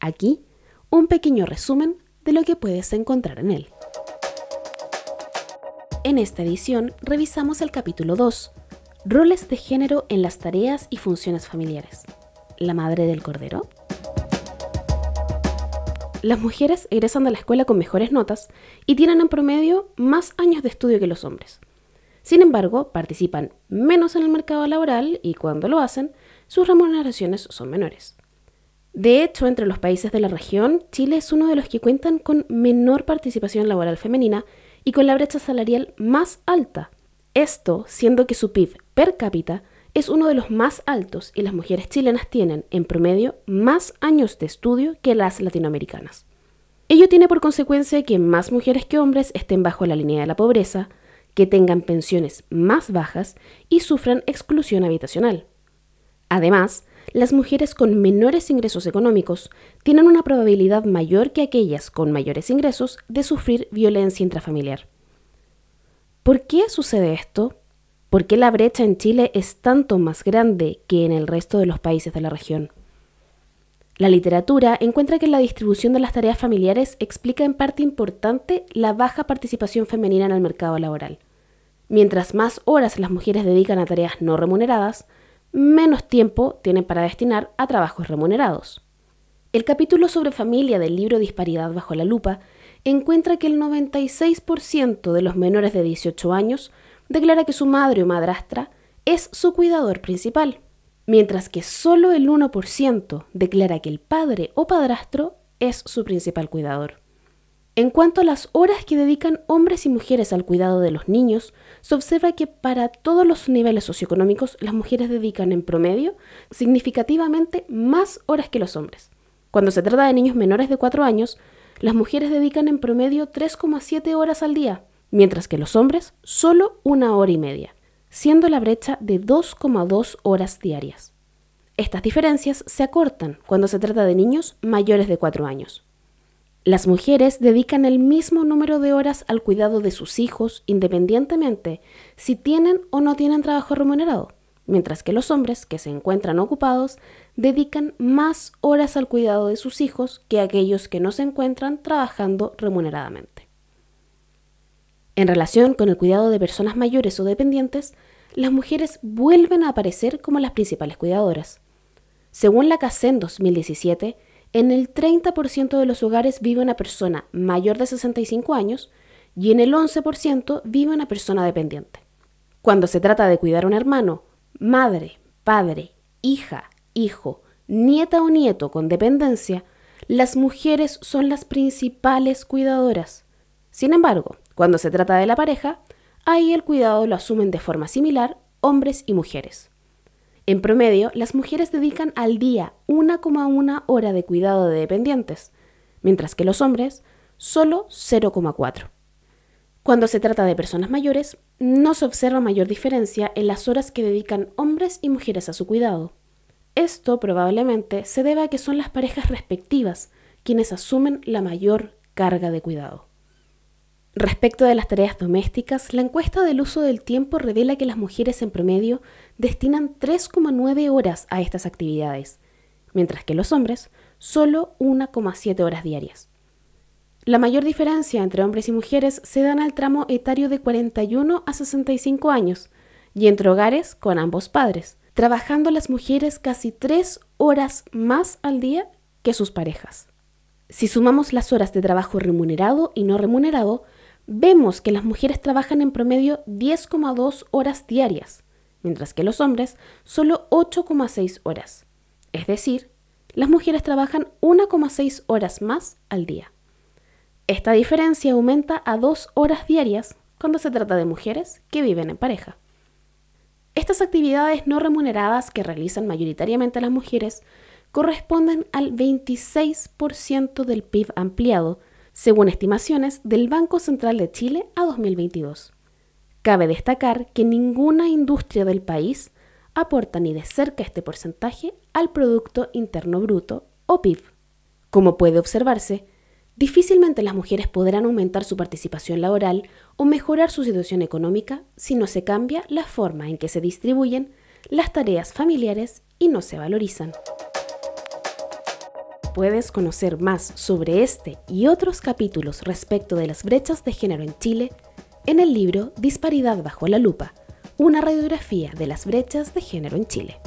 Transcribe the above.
Aquí, un pequeño resumen de lo que puedes encontrar en él. En esta edición revisamos el capítulo 2, Roles de género en las tareas y funciones familiares. ¿La madre del cordero? Las mujeres egresan de la escuela con mejores notas y tienen en promedio más años de estudio que los hombres. Sin embargo, participan menos en el mercado laboral y cuando lo hacen, sus remuneraciones son menores. De hecho, entre los países de la región, Chile es uno de los que cuentan con menor participación laboral femenina y con la brecha salarial más alta. Esto siendo que su PIB per cápita es uno de los más altos y las mujeres chilenas tienen, en promedio, más años de estudio que las latinoamericanas. Ello tiene por consecuencia que más mujeres que hombres estén bajo la línea de la pobreza, que tengan pensiones más bajas y sufran exclusión habitacional. Además, las mujeres con menores ingresos económicos tienen una probabilidad mayor que aquellas con mayores ingresos de sufrir violencia intrafamiliar. ¿Por qué sucede esto? ¿Por qué la brecha en Chile es tanto más grande que en el resto de los países de la región? La literatura encuentra que la distribución de las tareas familiares explica en parte importante la baja participación femenina en el mercado laboral. Mientras más horas las mujeres dedican a tareas no remuneradas, menos tiempo tienen para destinar a trabajos remunerados. El capítulo sobre familia del libro Disparidad bajo la lupa encuentra que el 96% de los menores de 18 años declara que su madre o madrastra es su cuidador principal, mientras que solo el 1% declara que el padre o padrastro es su principal cuidador. En cuanto a las horas que dedican hombres y mujeres al cuidado de los niños, se observa que para todos los niveles socioeconómicos las mujeres dedican en promedio significativamente más horas que los hombres. Cuando se trata de niños menores de 4 años, las mujeres dedican en promedio 3,7 horas al día, mientras que los hombres solo una hora y media, siendo la brecha de 2,2 horas diarias. Estas diferencias se acortan cuando se trata de niños mayores de 4 años. Las mujeres dedican el mismo número de horas al cuidado de sus hijos independientemente si tienen o no tienen trabajo remunerado, mientras que los hombres que se encuentran ocupados dedican más horas al cuidado de sus hijos que aquellos que no se encuentran trabajando remuneradamente. En relación con el cuidado de personas mayores o dependientes, las mujeres vuelven a aparecer como las principales cuidadoras. Según la CACEN 2017, en el 30% de los hogares vive una persona mayor de 65 años y en el 11% vive una persona dependiente. Cuando se trata de cuidar a un hermano, madre, padre, hija, hijo, nieta o nieto con dependencia, las mujeres son las principales cuidadoras. Sin embargo, cuando se trata de la pareja, ahí el cuidado lo asumen de forma similar hombres y mujeres. En promedio, las mujeres dedican al día 1,1 hora de cuidado de dependientes, mientras que los hombres solo 0,4. Cuando se trata de personas mayores, no se observa mayor diferencia en las horas que dedican hombres y mujeres a su cuidado. Esto probablemente se debe a que son las parejas respectivas quienes asumen la mayor carga de cuidado. Respecto de las tareas domésticas, la encuesta del uso del tiempo revela que las mujeres en promedio destinan 3,9 horas a estas actividades, mientras que los hombres solo 1,7 horas diarias. La mayor diferencia entre hombres y mujeres se da en el tramo etario de 41 a 65 años y entre hogares con ambos padres, trabajando las mujeres casi 3 horas más al día que sus parejas. Si sumamos las horas de trabajo remunerado y no remunerado, vemos que las mujeres trabajan en promedio 10,2 horas diarias, mientras que los hombres solo 8,6 horas. Es decir, las mujeres trabajan 1,6 horas más al día. Esta diferencia aumenta a 2 horas diarias cuando se trata de mujeres que viven en pareja. Estas actividades no remuneradas que realizan mayoritariamente las mujeres corresponden al 26% del PIB ampliado según estimaciones del Banco Central de Chile a 2022. Cabe destacar que ninguna industria del país aporta ni de cerca este porcentaje al Producto Interno Bruto o PIB. Como puede observarse, difícilmente las mujeres podrán aumentar su participación laboral o mejorar su situación económica si no se cambia la forma en que se distribuyen las tareas familiares y no se valorizan. Puedes conocer más sobre este y otros capítulos respecto de las brechas de género en Chile en el libro Disparidad bajo la lupa, una radiografía de las brechas de género en Chile.